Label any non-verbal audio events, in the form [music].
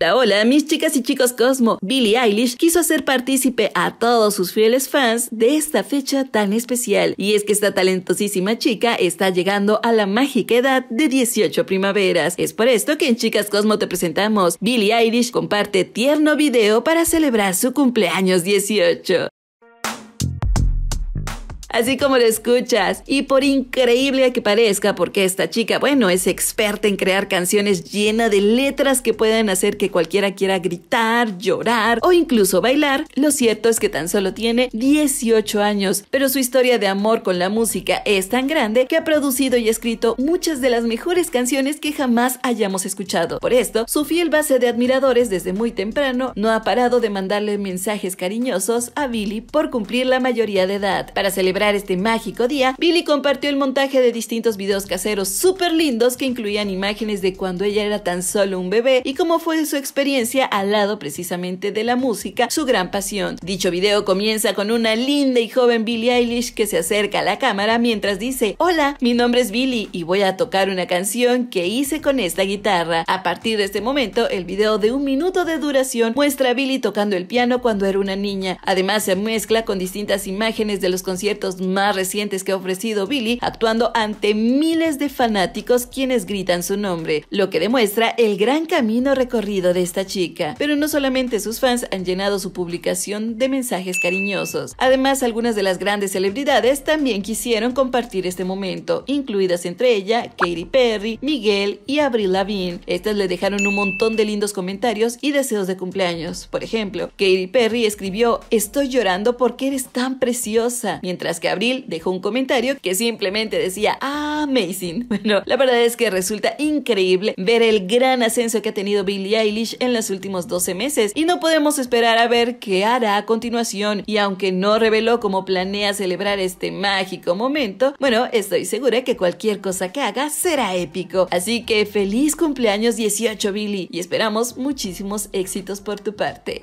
Hola, hola, mis chicas y chicos Cosmo. Billie Eilish quiso hacer partícipe a todos sus fieles fans de esta fecha tan especial. Y es que esta talentosísima chica está llegando a la mágica edad de 18 primaveras. Es por esto que en Chicas Cosmo te presentamos. Billie Eilish comparte tierno video para celebrar su cumpleaños 18 así como lo escuchas. Y por increíble que parezca, porque esta chica, bueno, es experta en crear canciones llena de letras que pueden hacer que cualquiera quiera gritar, llorar o incluso bailar, lo cierto es que tan solo tiene 18 años, pero su historia de amor con la música es tan grande que ha producido y escrito muchas de las mejores canciones que jamás hayamos escuchado. Por esto, su fiel base de admiradores desde muy temprano no ha parado de mandarle mensajes cariñosos a Billy por cumplir la mayoría de edad. Para celebrar este mágico día, Billy compartió el montaje de distintos videos caseros súper lindos que incluían imágenes de cuando ella era tan solo un bebé y cómo fue su experiencia al lado precisamente de la música, su gran pasión. Dicho video comienza con una linda y joven Billie Eilish que se acerca a la cámara mientras dice, hola, mi nombre es Billy y voy a tocar una canción que hice con esta guitarra. A partir de este momento, el video de un minuto de duración muestra a Billy tocando el piano cuando era una niña. Además, se mezcla con distintas imágenes de los conciertos más recientes que ha ofrecido Billy, actuando ante miles de fanáticos quienes gritan su nombre, lo que demuestra el gran camino recorrido de esta chica. Pero no solamente sus fans han llenado su publicación de mensajes cariñosos, además algunas de las grandes celebridades también quisieron compartir este momento, incluidas entre ella Katy Perry, Miguel y Avril Lavigne. Estas le dejaron un montón de lindos comentarios y deseos de cumpleaños. Por ejemplo, Katy Perry escribió, estoy llorando porque eres tan preciosa, mientras que Abril dejó un comentario que simplemente decía amazing. [laughs] Bueno, la verdad es que resulta increíble ver el gran ascenso que ha tenido Billie Eilish en los últimos 12 meses y no podemos esperar a ver qué hará a continuación y aunque no reveló cómo planea celebrar este mágico momento, bueno, estoy segura que cualquier cosa que haga será épico. Así que feliz cumpleaños 18 Billie y esperamos muchísimos éxitos por tu parte.